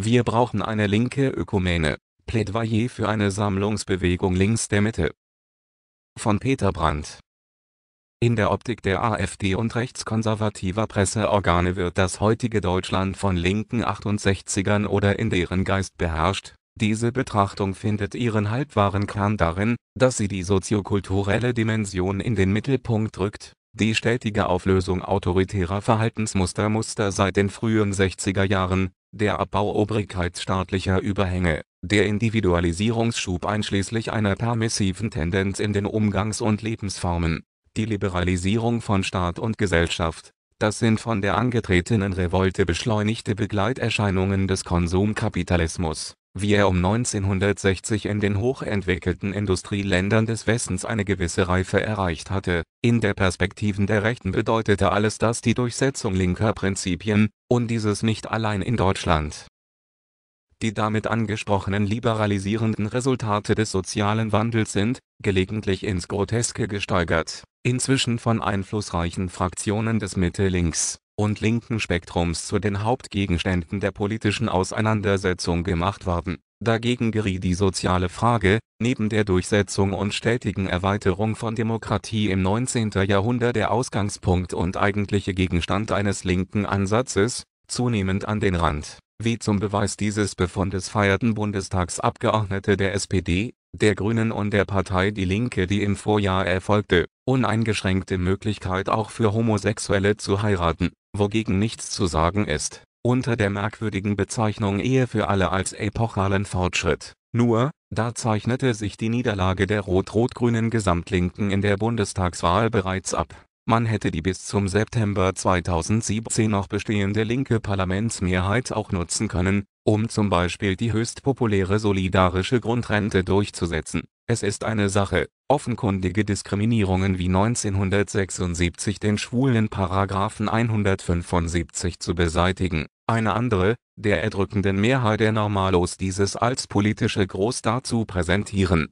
Wir brauchen eine linke Ökumene. Plädoyer für eine Sammlungsbewegung links der Mitte. “von Peter Brandt in der Optik der AfD und rechtskonservativer Presseorgane wird das heutige Deutschland von linken 68ern oder in deren Geist beherrscht. Diese Betrachtung findet ihren halbwahren Kern darin, dass sie die soziokulturelle Dimension in den Mittelpunkt rückt. Die stetige Auflösung autoritärer Verhaltensmuster Muster seit den frühen 60er Jahren der Abbau obrigkeitsstaatlicher Überhänge, der Individualisierungsschub einschließlich einer permissiven Tendenz in den Umgangs und Lebensformen, die Liberalisierung von Staat und Gesellschaft – das sind von der angetretenen Revolte beschleunigte Begleiterscheinungen des Konsumkapitalismus wie er um 1960 in den hochentwickelten Industrieländern des Westens eine gewisse Reife erreicht hatte. In der Perspektiven der Rechten bedeutete alles das die Durchsetzung linker Prinzipien – und dieses nicht allein in Deutschland. Die damit angesprochenen liberalisierenden Resultate des sozialen Wandels sind, gelegentlich ins Groteske gesteigert, inzwischen von einflussreichen Fraktionen des Mitte-Links und linken Spektrums zu den Hauptgegenständen der politischen Auseinandersetzung gemacht worden. Dagegen geriet die soziale Frage, neben der Durchsetzung und stetigen Erweiterung von Demokratie im 19. Jahrhundert der Ausgangspunkt und eigentliche Gegenstand eines linken Ansatzes, zunehmend an den Rand. Wie zum Beweis dieses Befundes feierten Bundestagsabgeordnete der SPD, der Grünen und der Partei Die Linke die im Vorjahr erfolgte, uneingeschränkte Möglichkeit auch für Homosexuelle zu heiraten wogegen nichts zu sagen ist. Unter der merkwürdigen Bezeichnung Ehe für alle als epochalen Fortschritt. Nur, da zeichnete sich die Niederlage der rot-rot-grünen Gesamtlinken in der Bundestagswahl bereits ab. Man hätte die bis zum September 2017 noch bestehende linke Parlamentsmehrheit auch nutzen können, um zum Beispiel die höchst populäre solidarische Grundrente durchzusetzen es ist eine Sache, offenkundige Diskriminierungen wie 1976 den schwulen § 175 zu beseitigen, eine andere, der erdrückenden Mehrheit der Normalos dieses als politische Groß präsentieren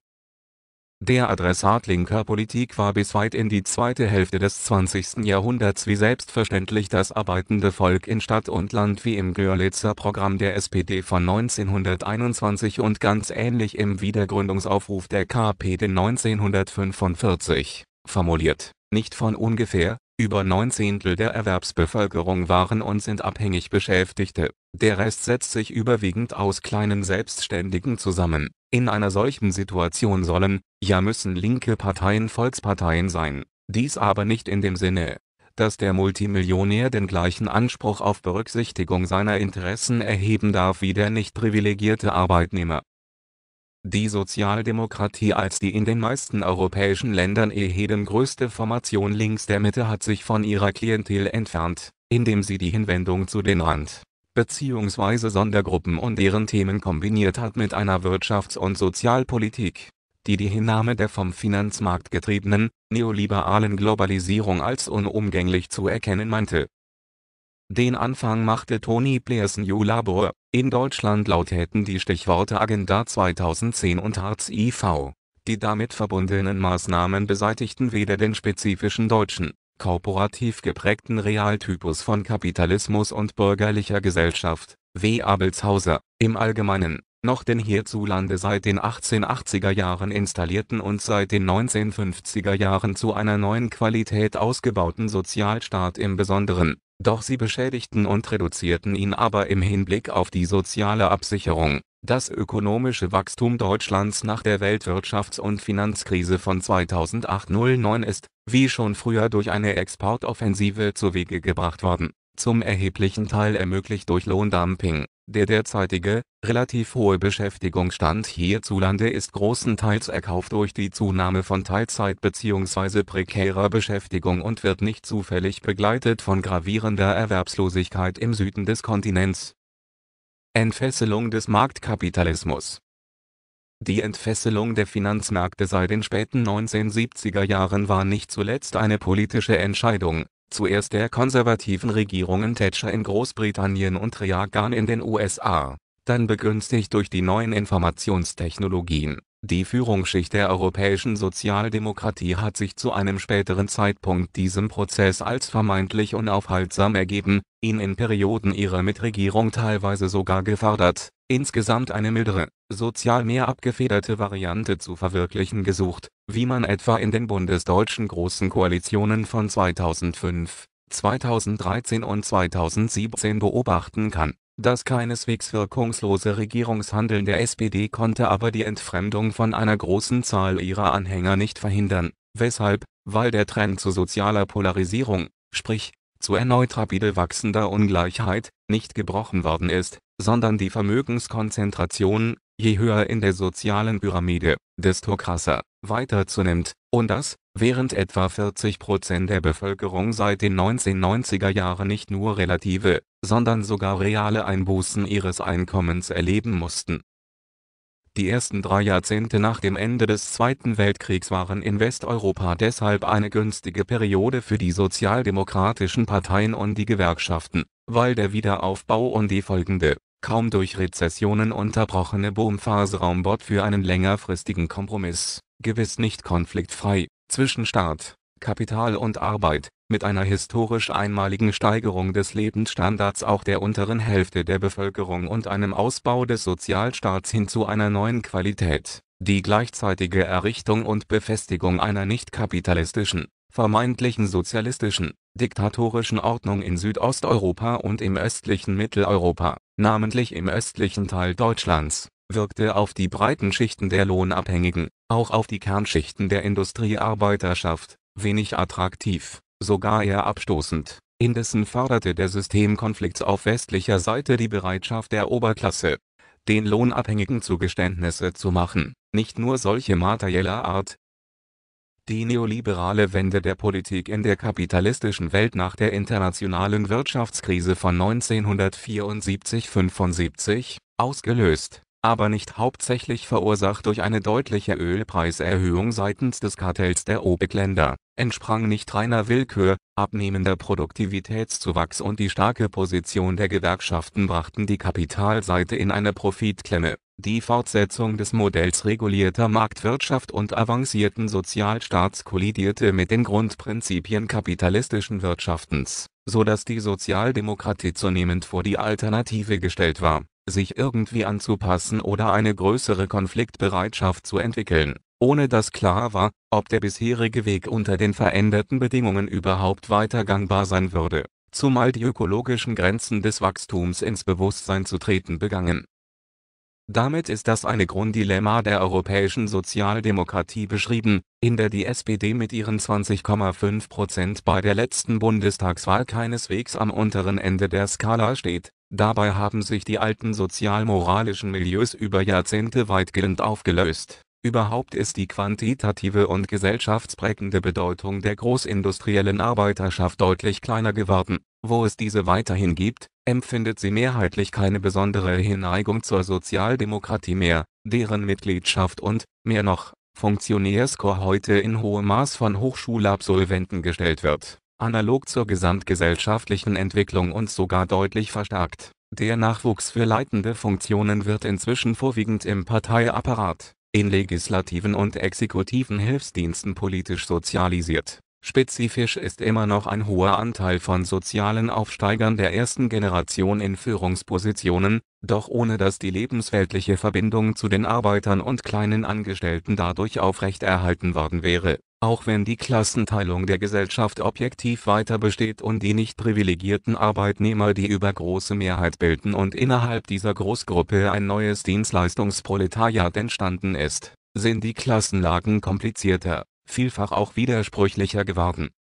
der Adressat linker Politik war bis weit in die zweite Hälfte des 20. Jahrhunderts wie selbstverständlich das arbeitende Volk in Stadt und Land wie im Görlitzer Programm der SPD von 1921 und ganz ähnlich im Wiedergründungsaufruf der KPD 1945 formuliert. Nicht von ungefähr über neun Zehntel der Erwerbsbevölkerung waren und sind abhängig Beschäftigte, der Rest setzt sich überwiegend aus kleinen Selbstständigen zusammen. In einer solchen Situation sollen, ja müssen linke Parteien Volksparteien sein, dies aber nicht in dem Sinne, dass der Multimillionär den gleichen Anspruch auf Berücksichtigung seiner Interessen erheben darf wie der nicht privilegierte Arbeitnehmer die Sozialdemokratie als die in den meisten europäischen Ländern ohnehin größte Formation links der Mitte hat sich von ihrer Klientel entfernt, indem sie die Hinwendung zu den Rand bzw. Sondergruppen und deren Themen kombiniert hat mit einer Wirtschafts und Sozialpolitik, die die Hinnahme der vom Finanzmarkt getriebenen, neoliberalen Globalisierung als unumgänglich zu erkennen meinte. Den Anfang machte Tony Blairs New Labour in Deutschland lauteten die Stichworte Agenda 2010 und Hartz IV. Die damit verbundenen Maßnahmen beseitigten weder den spezifischen deutschen, korporativ geprägten Realtypus von Kapitalismus und bürgerlicher Gesellschaft (W. Abelshauser) im Allgemeinen noch den hierzulande seit den 1880er Jahren installierten und seit den 1950er Jahren zu einer neuen Qualität ausgebauten Sozialstaat im Besonderen. Doch sie beschädigten und reduzierten ihn aber im Hinblick auf die soziale Absicherung. Das ökonomische Wachstum Deutschlands nach der Weltwirtschafts- und Finanzkrise von 2008-09 ist, wie schon früher durch eine Exportoffensive zu Wege gebracht worden, zum erheblichen Teil ermöglicht durch Lohndumping der derzeitige, relativ hohe Beschäftigungsstand hierzulande ist großenteils erkauft durch die Zunahme von Teilzeit bzw. prekärer Beschäftigung und wird nicht zufällig begleitet von gravierender Erwerbslosigkeit im Süden des Kontinents. Entfesselung des Marktkapitalismus die Entfesselung der Finanzmärkte seit den späten 1970er Jahren war nicht zuletzt eine politische Entscheidung zuerst der konservativen Regierungen Thatcher in Großbritannien und Reagan in den USA. Dann begünstigt durch die neuen Informationstechnologien. Die Führungsschicht der europäischen Sozialdemokratie hat sich zu einem späteren Zeitpunkt diesem Prozess als vermeintlich unaufhaltsam ergeben, ihn in Perioden ihrer Mitregierung teilweise sogar gefördert. Insgesamt eine mildere sozial mehr abgefederte Variante zu verwirklichen gesucht, wie man etwa in den bundesdeutschen Großen Koalitionen von 2005, 2013 und 2017 beobachten kann. Das keineswegs wirkungslose Regierungshandeln der SPD konnte aber die Entfremdung von einer großen Zahl ihrer Anhänger nicht verhindern. Weshalb? Weil der Trend zu sozialer Polarisierung, sprich, zu erneut rapide wachsender Ungleichheit, nicht gebrochen worden ist, sondern die Vermögenskonzentration je höher in der sozialen Pyramide, desto krasser, weiter zunimmt, und das, während etwa 40 der Bevölkerung seit den 1990er Jahren nicht nur relative, sondern sogar reale Einbußen ihres Einkommens erleben mussten. Die ersten drei Jahrzehnte nach dem Ende des Zweiten Weltkriegs waren in Westeuropa deshalb eine günstige Periode für die sozialdemokratischen Parteien und die Gewerkschaften, weil der Wiederaufbau und die folgende kaum durch Rezessionen unterbrochene Boom-Phase-Raumbot für einen längerfristigen Kompromiss – gewiss nicht konfliktfrei – zwischen Staat, Kapital und Arbeit, mit einer historisch einmaligen Steigerung des Lebensstandards auch der unteren Hälfte der Bevölkerung und einem Ausbau des Sozialstaats hin zu einer neuen Qualität. Die gleichzeitige Errichtung und Befestigung einer nicht-kapitalistischen vermeintlichen sozialistischen, diktatorischen Ordnung in Südosteuropa und im östlichen Mitteleuropa, namentlich im östlichen Teil Deutschlands, wirkte auf die breiten Schichten der Lohnabhängigen, auch auf die Kernschichten der Industriearbeiterschaft, wenig attraktiv, sogar eher abstoßend. Indessen förderte der Systemkonflikt auf westlicher Seite die Bereitschaft der Oberklasse, den Lohnabhängigen Zugeständnisse zu machen. Nicht nur solche materieller Art die neoliberale Wende der Politik in der kapitalistischen Welt nach der internationalen Wirtschaftskrise von 1974 75 ausgelöst (aber nicht hauptsächlich verursacht durch eine deutliche Ölpreiserhöhung seitens des Kartells der OPEC-Länder) entsprang nicht reiner Willkür. Abnehmender Produktivitätszuwachs und die starke Position der Gewerkschaften brachten die Kapitalseite in eine Profitklemme die Fortsetzung des Modells regulierter Marktwirtschaft und avancierten Sozialstaats kollidierte mit den Grundprinzipien kapitalistischen Wirtschaftens, so dass die Sozialdemokratie zunehmend vor die Alternative gestellt war, sich irgendwie anzupassen oder eine größere Konfliktbereitschaft zu entwickeln, ohne dass klar war, ob der bisherige Weg unter den veränderten Bedingungen überhaupt weiter gangbar sein würde, zumal die ökologischen Grenzen des Wachstums ins Bewusstsein zu treten begangen damit ist das eine Grunddilemma der europäischen Sozialdemokratie beschrieben, in der die SPD mit ihren 20,5 bei der letzten Bundestagswahl keineswegs am unteren Ende der Skala steht. Dabei haben sich die alten sozialmoralischen Milieus über Jahrzehnte weitgehend aufgelöst. Überhaupt ist die quantitative und gesellschaftsprägende Bedeutung der großindustriellen Arbeiterschaft deutlich kleiner geworden wo es diese weiterhin gibt, empfindet sie mehrheitlich keine besondere Hinneigung zur Sozialdemokratie mehr, deren Mitgliedschaft und, mehr noch, Funktionärschor heute in hohem Maß von Hochschulabsolventen gestellt wird, analog zur gesamtgesellschaftlichen Entwicklung und sogar deutlich verstärkt. Der Nachwuchs für leitende Funktionen wird inzwischen vorwiegend im Parteiapparat, in legislativen und exekutiven Hilfsdiensten politisch sozialisiert Spezifisch ist immer noch ein hoher Anteil von sozialen Aufsteigern der ersten Generation in Führungspositionen, doch ohne dass die lebensweltliche Verbindung zu den Arbeitern und kleinen Angestellten dadurch aufrechterhalten worden wäre. Auch wenn die Klassenteilung der Gesellschaft objektiv weiter besteht und die nicht privilegierten Arbeitnehmer die übergroße Mehrheit bilden und innerhalb dieser Großgruppe ein neues Dienstleistungsproletariat entstanden ist, sind die Klassenlagen komplizierter vielfach auch widersprüchlicher geworden.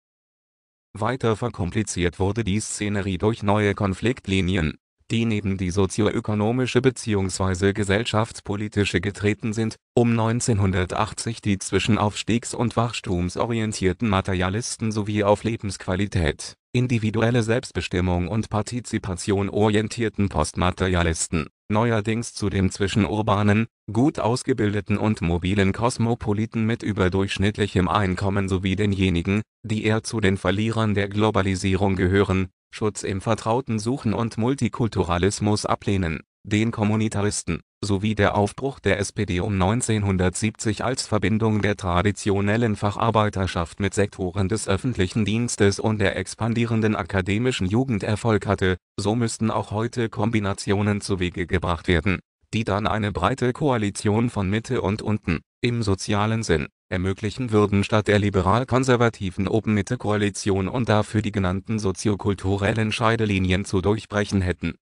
Weiter verkompliziert wurde die Szenerie durch neue Konfliktlinien die neben die sozioökonomische bzw. gesellschaftspolitische getreten sind, um 1980 die zwischen aufstiegs und wachstumsorientierten Materialisten sowie auf Lebensqualität, individuelle Selbstbestimmung und Partizipation orientierten Postmaterialisten, neuerdings zu dem zwischen urbanen, gut ausgebildeten und mobilen Kosmopoliten mit überdurchschnittlichem Einkommen sowie denjenigen, die eher zu den Verlierern der Globalisierung gehören Schutz im Vertrauten suchen und Multikulturalismus ablehnen. Den Kommunitaristen, sowie der Aufbruch der SPD um 1970 als Verbindung der traditionellen Facharbeiterschaft mit Sektoren des öffentlichen Dienstes und der expandierenden akademischen Jugend Erfolg hatte, so müssten auch heute Kombinationen zu Wege gebracht werden, die dann eine breite Koalition von Mitte und unten (im sozialen Sinn ermöglichen würden statt der liberal-konservativen Open-Mitte-Koalition und dafür die genannten soziokulturellen Scheidelinien zu durchbrechen hätten.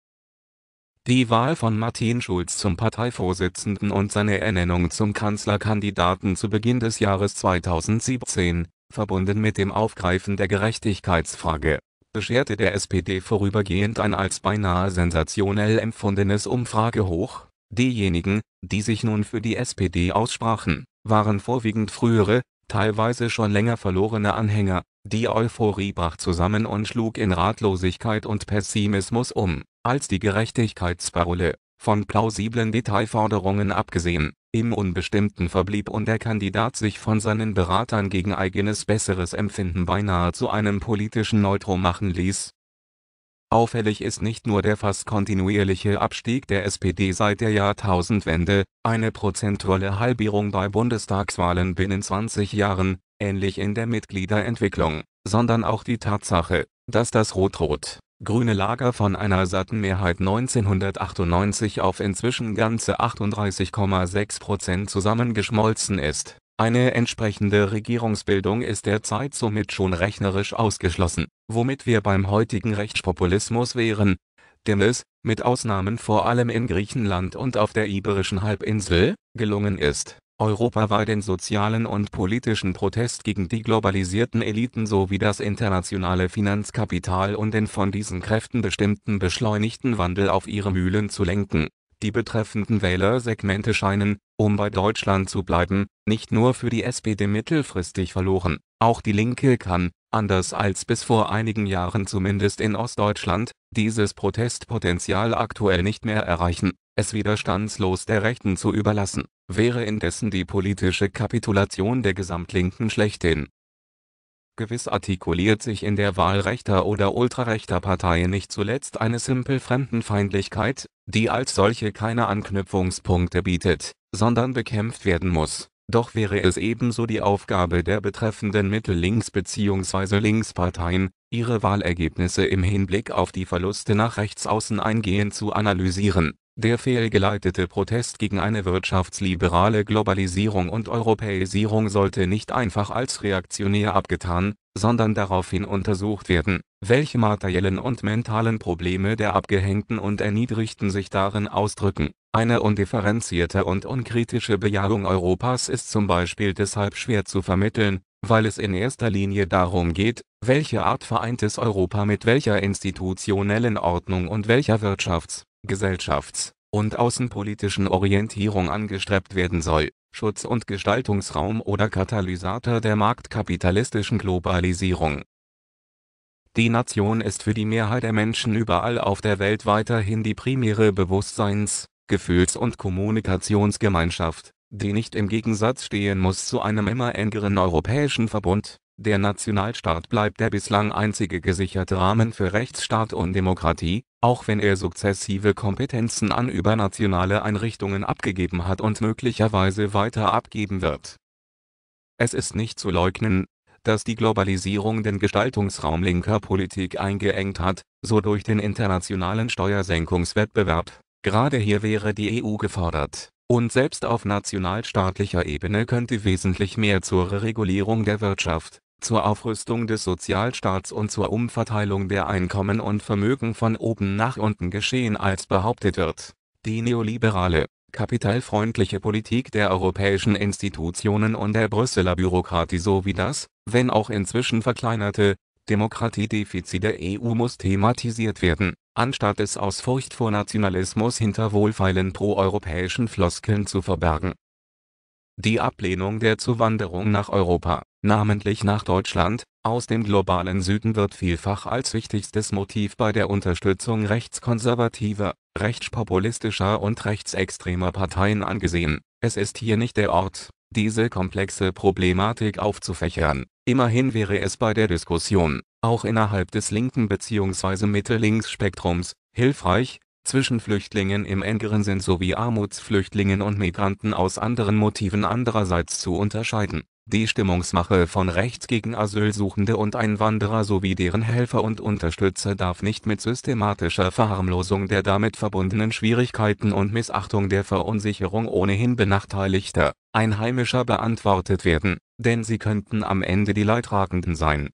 Die Wahl von Martin Schulz zum Parteivorsitzenden und seine Ernennung zum Kanzlerkandidaten zu Beginn des Jahres 2017, verbunden mit dem Aufgreifen der Gerechtigkeitsfrage, bescherte der SPD vorübergehend ein als beinahe sensationell empfundenes Umfragehoch. Diejenigen, die sich nun für die SPD aussprachen waren vorwiegend frühere, teilweise schon länger verlorene Anhänger. Die Euphorie brach zusammen und schlug in Ratlosigkeit und Pessimismus um, als die Gerechtigkeitsparole (von plausiblen Detailforderungen abgesehen) im Unbestimmten verblieb und der Kandidat sich von seinen Beratern gegen eigenes besseres Empfinden beinahe zu einem politischen Neutrum machen ließ Auffällig ist nicht nur der fast kontinuierliche Abstieg der SPD seit der Jahrtausendwende, eine prozentuale Halbierung bei Bundestagswahlen binnen 20 Jahren (ähnlich in der Mitgliederentwicklung), sondern auch die Tatsache, dass das rot-rot-grüne Lager von einer satten Mehrheit 1998 auf inzwischen ganze 38,6 Prozent zusammengeschmolzen ist eine entsprechende Regierungsbildung ist derzeit somit schon rechnerisch ausgeschlossen, womit wir beim heutigen Rechtspopulismus wären, dem es – mit Ausnahmen vor allem in Griechenland und auf der Iberischen Halbinsel – gelungen ist, europaweit den sozialen und politischen Protest gegen die globalisierten Eliten sowie das internationale Finanzkapital und den von diesen Kräften bestimmten beschleunigten Wandel auf ihre Mühlen zu lenken die betreffenden Wählersegmente scheinen – um bei Deutschland zu bleiben – nicht nur für die SPD mittelfristig verloren. Auch die Linke kann – anders als bis vor einigen Jahren zumindest in Ostdeutschland – dieses Protestpotenzial aktuell nicht mehr erreichen. Es widerstandslos der Rechten zu überlassen, wäre indessen die politische Kapitulation der Gesamtlinken schlechthin Gewiss artikuliert sich in der Wahl rechter oder ultrarechter Partei nicht zuletzt eine simpel Fremdenfeindlichkeit, die als solche keine Anknüpfungspunkte bietet, sondern bekämpft werden muss. Doch wäre es ebenso die Aufgabe der betreffenden Mittellinks- bzw. Linksparteien, ihre Wahlergebnisse im Hinblick auf die Verluste nach rechts außen eingehend zu analysieren der fehlgeleitete Protest gegen eine wirtschaftsliberale Globalisierung und Europäisierung sollte nicht einfach als reaktionär abgetan, sondern daraufhin untersucht werden, welche materiellen und mentalen Probleme der Abgehängten und Erniedrigten sich darin ausdrücken. Eine undifferenzierte und unkritische Bejahung Europas ist zum Beispiel deshalb schwer zu vermitteln, weil es in erster Linie darum geht, welche Art vereintes Europa mit welcher institutionellen Ordnung und welcher Wirtschafts gesellschafts und außenpolitischen Orientierung angestrebt werden soll. Schutz und Gestaltungsraum oder Katalysator der marktkapitalistischen Globalisierung Die Nation ist für die Mehrheit der Menschen überall auf der Welt weiterhin die primäre Bewusstseins Gefühls und Kommunikationsgemeinschaft, die nicht im Gegensatz stehen muss zu einem immer engeren europäischen Verbund der Nationalstaat bleibt der bislang einzige gesicherte Rahmen für Rechtsstaat und Demokratie, auch wenn er sukzessive Kompetenzen an übernationale Einrichtungen abgegeben hat und möglicherweise weiter abgeben wird. Es ist nicht zu leugnen, dass die Globalisierung den Gestaltungsraum linker Politik eingeengt hat, so durch den internationalen Steuersenkungswettbewerb. Gerade hier wäre die EU gefordert. Und selbst auf nationalstaatlicher Ebene könnte wesentlich mehr zur Regulierung der Wirtschaft, zur Aufrüstung des Sozialstaats und zur Umverteilung der Einkommen und Vermögen von oben nach unten geschehen als behauptet wird. Die neoliberale, kapitalfreundliche Politik der europäischen Institutionen und der Brüsseler Bürokratie sowie das – wenn auch inzwischen verkleinerte – Demokratiedefizit der EU muss thematisiert werden, anstatt es aus Furcht vor Nationalismus hinter wohlfeilen proeuropäischen Floskeln zu verbergen. Die Ablehnung der Zuwanderung nach Europa namentlich nach Deutschland, aus dem globalen Süden wird vielfach als wichtigstes Motiv bei der Unterstützung rechtskonservativer, rechtspopulistischer und rechtsextremer Parteien angesehen. Es ist hier nicht der Ort, diese komplexe Problematik aufzufächern. Immerhin wäre es bei der Diskussion – auch innerhalb des linken bzw. Mitte-links-Spektrums – hilfreich zwischen Flüchtlingen im engeren Sinn sowie Armutsflüchtlingen und Migranten aus anderen Motiven andererseits zu unterscheiden. Die Stimmungsmache von rechts gegen Asylsuchende und Einwanderer sowie deren Helfer und Unterstützer darf nicht mit systematischer Verharmlosung der damit verbundenen Schwierigkeiten und Missachtung der Verunsicherung ohnehin benachteiligter Einheimischer beantwortet werden, denn sie könnten am Ende die Leidtragenden sein.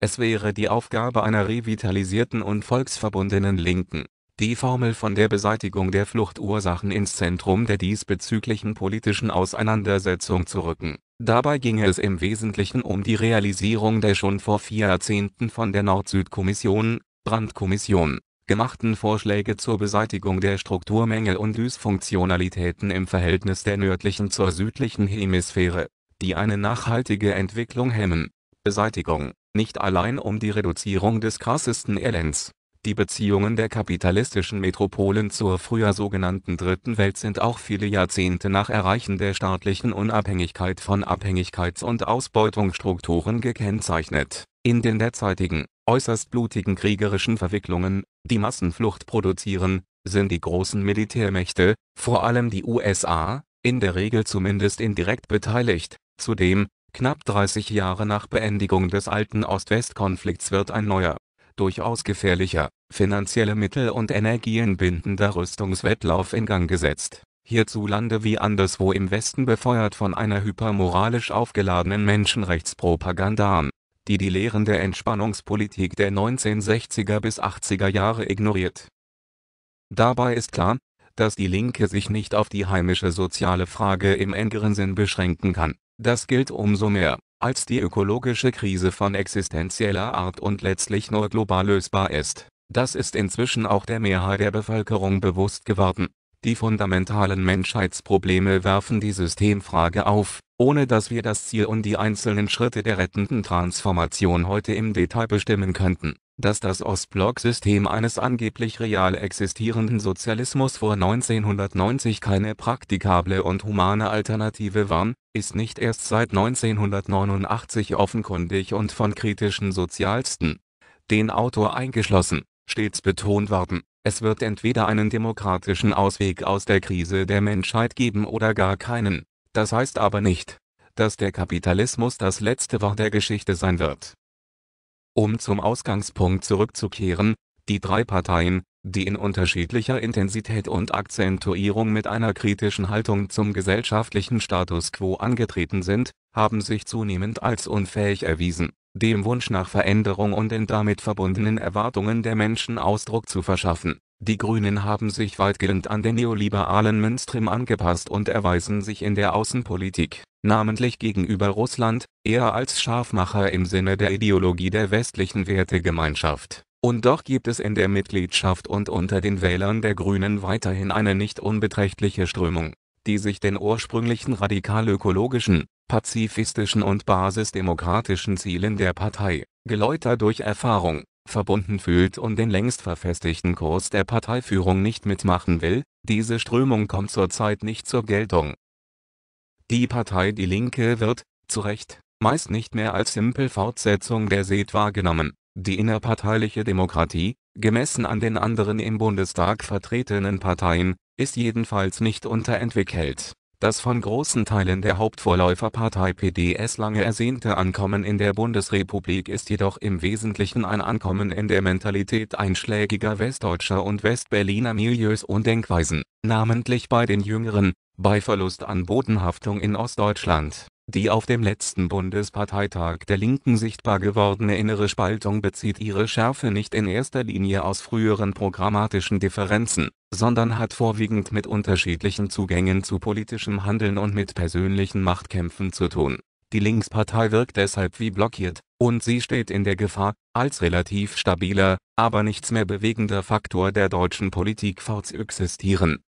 Es wäre die Aufgabe einer revitalisierten und volksverbundenen Linken die Formel von der Beseitigung der Fluchtursachen ins Zentrum der diesbezüglichen politischen Auseinandersetzung zu rücken. Dabei ging es im Wesentlichen um die Realisierung der schon vor vier Jahrzehnten von der Nord-Süd-Kommission Brandkommission, gemachten Vorschläge zur Beseitigung der Strukturmängel und Dysfunktionalitäten im Verhältnis der nördlichen zur südlichen Hemisphäre, die eine nachhaltige Entwicklung hemmen. Beseitigung – nicht allein um die Reduzierung des krassesten Elends die Beziehungen der kapitalistischen Metropolen zur früher sogenannten Dritten Welt sind auch viele Jahrzehnte nach Erreichen der staatlichen Unabhängigkeit von Abhängigkeits und Ausbeutungsstrukturen gekennzeichnet. In den derzeitigen, äußerst blutigen kriegerischen Verwicklungen, die Massenflucht produzieren, sind die großen Militärmächte, vor allem die USA, in der Regel zumindest indirekt beteiligt. Zudem, knapp 30 Jahre nach Beendigung des alten Ost-West-Konflikts wird ein neuer durchaus gefährlicher, finanzielle Mittel und energienbindender Rüstungswettlauf in Gang gesetzt. Hierzulande wie anderswo im Westen befeuert von einer hypermoralisch aufgeladenen Menschenrechtspropaganda an, die die der Entspannungspolitik der 1960er bis 80er Jahre ignoriert. Dabei ist klar, dass die Linke sich nicht auf die heimische soziale Frage im engeren Sinn beschränken kann. Das gilt umso mehr als die ökologische Krise von existenzieller Art und letztlich nur global lösbar ist. Das ist inzwischen auch der Mehrheit der Bevölkerung bewusst geworden. Die fundamentalen Menschheitsprobleme werfen die Systemfrage auf ohne dass wir das Ziel und die einzelnen Schritte der rettenden Transformation heute im Detail bestimmen könnten. Dass das Ostblock-System eines angeblich real existierenden Sozialismus vor 1990 keine praktikable und humane Alternative war, ist nicht erst seit 1989 offenkundig und von kritischen Sozialsten, den Autor eingeschlossen – stets betont worden. Es wird entweder einen demokratischen Ausweg aus der Krise der Menschheit geben oder gar keinen das heißt aber nicht, dass der Kapitalismus das letzte Wort der Geschichte sein wird. Um zum Ausgangspunkt zurückzukehren: Die drei Parteien, die in unterschiedlicher Intensität und Akzentuierung mit einer kritischen Haltung zum gesellschaftlichen Status quo angetreten sind, haben sich zunehmend als unfähig erwiesen, dem Wunsch nach Veränderung und den damit verbundenen Erwartungen der Menschen Ausdruck zu verschaffen die Grünen haben sich weitgehend an den neoliberalen Mainstream angepasst und erweisen sich in der Außenpolitik, namentlich gegenüber Russland, eher als Scharfmacher im Sinne der Ideologie der westlichen Wertegemeinschaft. Und doch gibt es in der Mitgliedschaft und unter den Wählern der Grünen weiterhin eine nicht unbeträchtliche Strömung, die sich den ursprünglichen radikal-ökologischen, pazifistischen und basisdemokratischen Zielen der Partei, geläutert durch Erfahrung verbunden fühlt und den längst verfestigten Kurs der Parteiführung nicht mitmachen will. Diese Strömung kommt zurzeit nicht zur Geltung. Die Partei Die Linke wird, zu Recht, meist nicht mehr als simpel Fortsetzung der SED wahrgenommen. Die innerparteiliche Demokratie, gemessen an den anderen im Bundestag vertretenen Parteien, ist jedenfalls nicht unterentwickelt das von großen Teilen der Hauptvorläuferpartei PDS lange ersehnte Ankommen in der Bundesrepublik ist jedoch im Wesentlichen ein Ankommen in der Mentalität einschlägiger westdeutscher und Westberliner Milieus und Denkweisen, namentlich bei den Jüngeren. Bei Verlust an Bodenhaftung in Ostdeutschland die auf dem letzten Bundesparteitag der Linken sichtbar gewordene innere Spaltung bezieht ihre Schärfe nicht in erster Linie aus früheren programmatischen Differenzen, sondern hat vorwiegend mit unterschiedlichen Zugängen zu politischem Handeln und mit persönlichen Machtkämpfen zu tun. Die Linkspartei wirkt deshalb wie blockiert, und sie steht in der Gefahr, als relativ stabiler, aber nichts mehr bewegender Faktor der deutschen Politik fortzuexistieren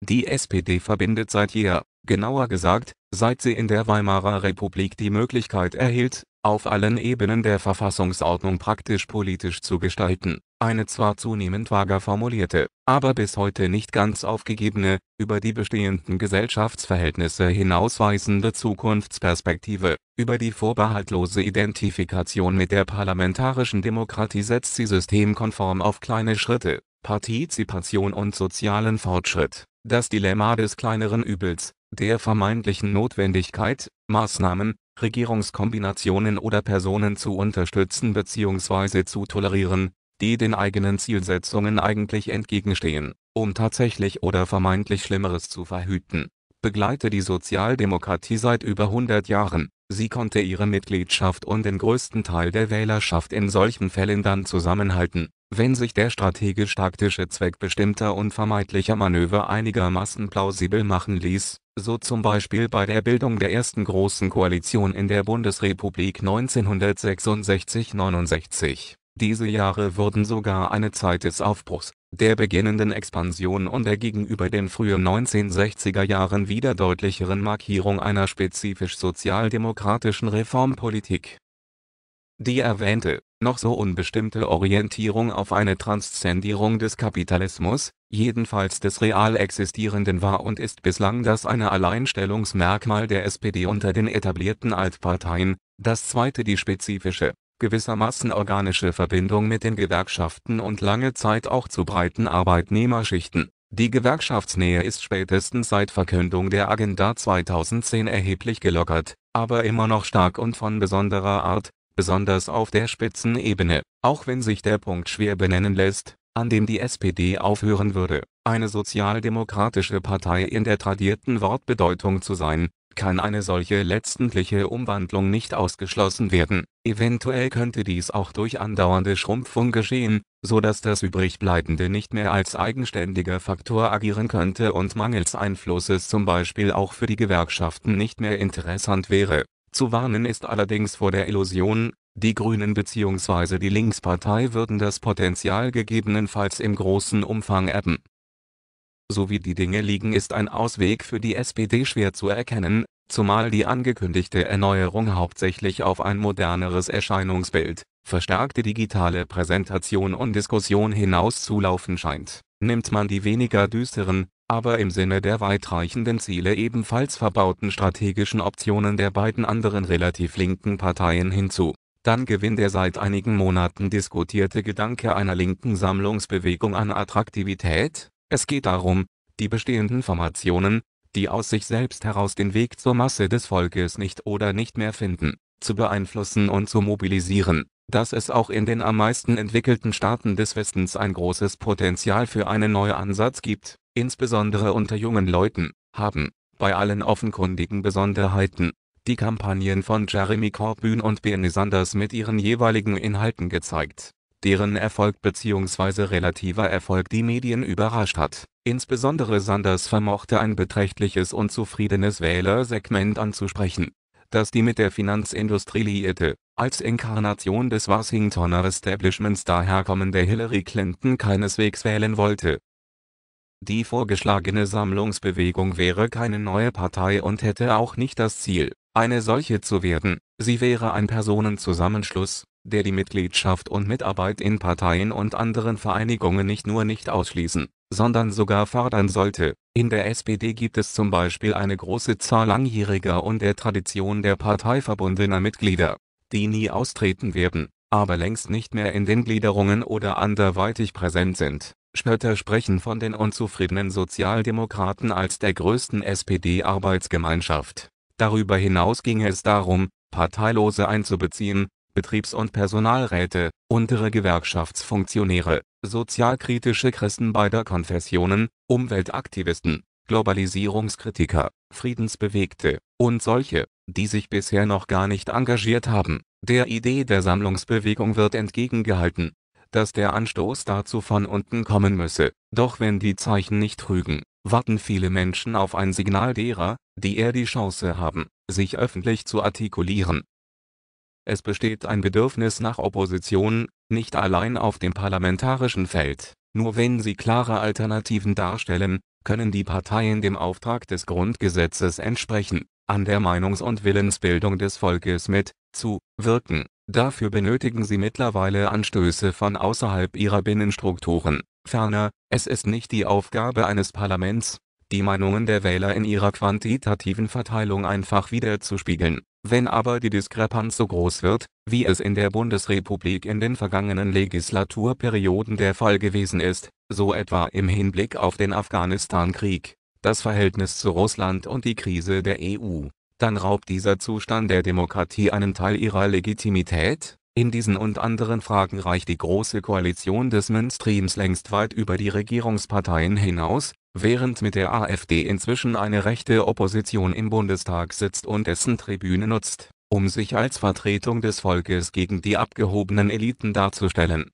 die SPD verbindet seit jeher – genauer gesagt, seit sie in der Weimarer Republik die Möglichkeit erhielt, auf allen Ebenen der Verfassungsordnung praktisch politisch zu gestalten – eine zwar zunehmend vager formulierte, aber bis heute nicht ganz aufgegebene, über die bestehenden Gesellschaftsverhältnisse hinausweisende Zukunftsperspektive. Über die vorbehaltlose Identifikation mit der parlamentarischen Demokratie setzt sie systemkonform auf kleine Schritte, Partizipation und sozialen Fortschritt das Dilemma des kleineren Übels, der vermeintlichen Notwendigkeit, Maßnahmen, Regierungskombinationen oder Personen zu unterstützen bzw. zu tolerieren, die den eigenen Zielsetzungen eigentlich entgegenstehen, um tatsächlich oder vermeintlich Schlimmeres zu verhüten, begleite die Sozialdemokratie seit über 100 Jahren. Sie konnte ihre Mitgliedschaft und den größten Teil der Wählerschaft in solchen Fällen dann zusammenhalten wenn sich der strategisch-taktische Zweck bestimmter und vermeintlicher Manöver einigermaßen plausibel machen ließ, so zum Beispiel bei der Bildung der ersten Großen Koalition in der Bundesrepublik 1966 69. Diese Jahre wurden sogar eine Zeit des Aufbruchs, der beginnenden Expansion und der gegenüber den frühen 1960er Jahren wieder deutlicheren Markierung einer spezifisch sozialdemokratischen Reformpolitik die erwähnte, noch so unbestimmte Orientierung auf eine Transzendierung des Kapitalismus, jedenfalls des real existierenden war und ist bislang das eine Alleinstellungsmerkmal der SPD unter den etablierten Altparteien, das zweite die spezifische, gewissermaßen organische Verbindung mit den Gewerkschaften und lange Zeit auch zu breiten Arbeitnehmerschichten. Die Gewerkschaftsnähe ist spätestens seit Verkündung der Agenda 2010 erheblich gelockert, aber immer noch stark und von besonderer Art besonders auf der Spitzenebene, auch wenn sich der Punkt schwer benennen lässt, an dem die SPD aufhören würde, eine sozialdemokratische Partei in der tradierten Wortbedeutung zu sein, kann eine solche letztendliche Umwandlung nicht ausgeschlossen werden. Eventuell könnte dies auch durch andauernde Schrumpfung geschehen, sodass das Übrigbleibende nicht mehr als eigenständiger Faktor agieren könnte und mangels Einflusses zum Beispiel auch für die Gewerkschaften nicht mehr interessant wäre zu warnen ist allerdings vor der Illusion, die Grünen bzw. die Linkspartei würden das Potenzial gegebenenfalls im großen Umfang erben. So wie die Dinge liegen ist ein Ausweg für die SPD schwer zu erkennen, zumal die angekündigte Erneuerung hauptsächlich auf ein moderneres Erscheinungsbild, verstärkte digitale Präsentation und Diskussion hinauszulaufen scheint. Nimmt man die weniger düsteren aber im Sinne der weitreichenden Ziele ebenfalls verbauten strategischen Optionen der beiden anderen relativ linken Parteien hinzu. Dann gewinnt der seit einigen Monaten diskutierte Gedanke einer linken Sammlungsbewegung an Attraktivität. Es geht darum, die bestehenden Formationen, die aus sich selbst heraus den Weg zur Masse des Volkes nicht oder nicht mehr finden, zu beeinflussen und zu mobilisieren. Dass es auch in den am meisten entwickelten Staaten des Westens ein großes Potenzial für einen Neuansatz gibt insbesondere unter jungen Leuten, haben – bei allen offenkundigen Besonderheiten – die Kampagnen von Jeremy Corbyn und Bernie Sanders mit ihren jeweiligen Inhalten gezeigt, deren Erfolg bzw. relativer Erfolg die Medien überrascht hat. Insbesondere Sanders vermochte ein beträchtliches und zufriedenes Wählersegment anzusprechen, das die mit der Finanzindustrie liierte. Als Inkarnation des Washingtoner Establishments daherkommende Hillary Clinton keineswegs wählen wollte die vorgeschlagene Sammlungsbewegung wäre keine neue Partei und hätte auch nicht das Ziel, eine solche zu werden. Sie wäre ein Personenzusammenschluss, der die Mitgliedschaft und Mitarbeit in Parteien und anderen Vereinigungen nicht nur nicht ausschließen, sondern sogar fördern sollte. In der SPD gibt es zum Beispiel eine große Zahl langjähriger und der Tradition der Partei verbundener Mitglieder, die nie austreten werden, aber längst nicht mehr in den Gliederungen oder anderweitig präsent sind Später sprechen von den unzufriedenen Sozialdemokraten als der größten SPD-Arbeitsgemeinschaft. Darüber hinaus ging es darum, Parteilose einzubeziehen, Betriebs und Personalräte, untere Gewerkschaftsfunktionäre, sozialkritische Christen beider Konfessionen, Umweltaktivisten, Globalisierungskritiker, Friedensbewegte und solche, die sich bisher noch gar nicht engagiert haben. Der Idee der Sammlungsbewegung wird entgegengehalten dass der Anstoß dazu von unten kommen müsse. Doch wenn die Zeichen nicht trügen, warten viele Menschen auf ein Signal derer, die eher die Chance haben, sich öffentlich zu artikulieren. Es besteht ein Bedürfnis nach Opposition, nicht allein auf dem parlamentarischen Feld. Nur wenn sie klare Alternativen darstellen, können die Parteien dem Auftrag des Grundgesetzes entsprechen, an der Meinungs und Willensbildung des Volkes mit, zu, wirken Dafür benötigen sie mittlerweile Anstöße von außerhalb ihrer Binnenstrukturen. Ferner, es ist nicht die Aufgabe eines Parlaments, die Meinungen der Wähler in ihrer quantitativen Verteilung einfach wiederzuspiegeln. Wenn aber die Diskrepanz so groß wird, wie es in der Bundesrepublik in den vergangenen Legislaturperioden der Fall gewesen ist, so etwa im Hinblick auf den Afghanistan-Krieg, das Verhältnis zu Russland und die Krise der EU dann raubt dieser Zustand der Demokratie einen Teil ihrer Legitimität. In diesen und anderen Fragen reicht die Große Koalition des Mainstreams längst weit über die Regierungsparteien hinaus. Während mit der AfD inzwischen eine rechte Opposition im Bundestag sitzt und dessen Tribüne nutzt, um sich als Vertretung des Volkes gegen die abgehobenen Eliten darzustellen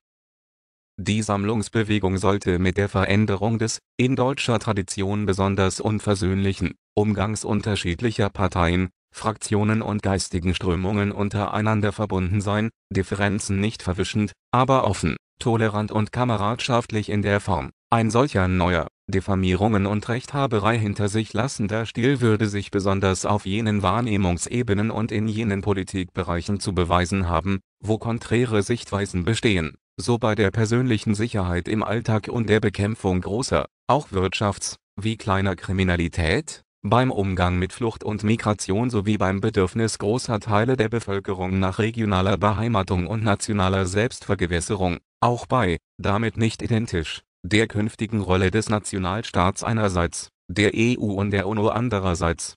die Sammlungsbewegung sollte mit der Veränderung des – in deutscher Tradition besonders unversöhnlichen – Umgangs unterschiedlicher Parteien, Fraktionen und geistigen Strömungen untereinander verbunden sein, Differenzen nicht verwischend, aber offen, tolerant und kameradschaftlich in der Form. Ein solcher neuer, Diffamierungen und Rechthaberei hinter sich lassender Stil würde sich besonders auf jenen Wahrnehmungsebenen und in jenen Politikbereichen zu beweisen haben, wo konträre Sichtweisen bestehen so bei der persönlichen Sicherheit im Alltag und der Bekämpfung großer, auch Wirtschafts wie kleiner Kriminalität, beim Umgang mit Flucht und Migration sowie beim Bedürfnis großer Teile der Bevölkerung nach regionaler Beheimatung und nationaler Selbstvergewässerung, Auch bei (damit nicht identisch) der künftigen Rolle des Nationalstaats einerseits, der EU und der UNO andererseits.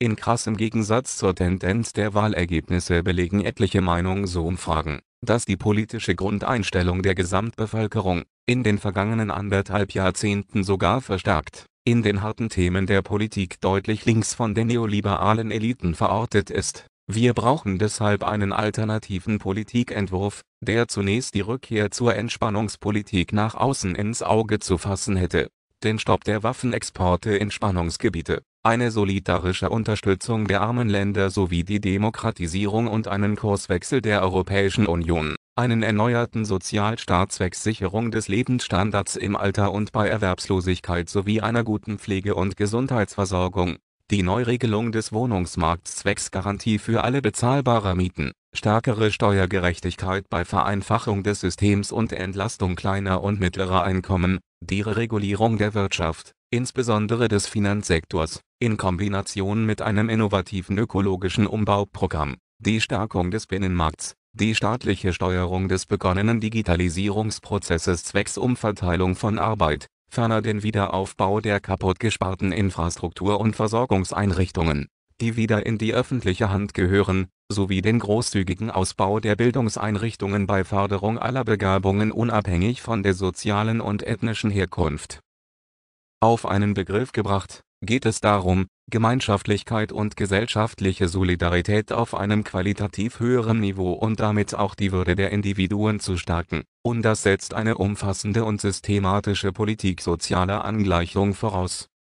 In krassem Gegensatz zur Tendenz der Wahlergebnisse belegen etliche Meinungen so umfragen dass die politische Grundeinstellung der Gesamtbevölkerung, in den vergangenen anderthalb Jahrzehnten sogar verstärkt, in den harten Themen der Politik deutlich links von den neoliberalen Eliten verortet ist. Wir brauchen deshalb einen alternativen Politikentwurf, der zunächst die Rückkehr zur Entspannungspolitik nach außen ins Auge zu fassen hätte den Stopp der Waffenexporte in Spannungsgebiete, eine solidarische Unterstützung der armen Länder sowie die Demokratisierung und einen Kurswechsel der Europäischen Union, einen erneuerten Sozialstaat zwecks Sicherung des Lebensstandards im Alter und bei Erwerbslosigkeit sowie einer guten Pflege und Gesundheitsversorgung, die Neuregelung des Wohnungsmarkts zwecks Garantie für alle bezahlbarer Mieten, stärkere Steuergerechtigkeit bei Vereinfachung des Systems und Entlastung kleiner und mittlerer Einkommen die Regulierung der Wirtschaft, insbesondere des Finanzsektors, in Kombination mit einem innovativen ökologischen Umbauprogramm, die Stärkung des Binnenmarkts, die staatliche Steuerung des begonnenen Digitalisierungsprozesses zwecks Umverteilung von Arbeit, ferner den Wiederaufbau der kaputtgesparten Infrastruktur und Versorgungseinrichtungen die wieder in die öffentliche Hand gehören, sowie den großzügigen Ausbau der Bildungseinrichtungen bei Förderung aller Begabungen unabhängig von der sozialen und ethnischen Herkunft. Auf einen Begriff gebracht, geht es darum, Gemeinschaftlichkeit und gesellschaftliche Solidarität auf einem qualitativ höheren Niveau und damit auch die Würde der Individuen zu stärken, und das setzt eine umfassende und systematische Politik sozialer Angleichung voraus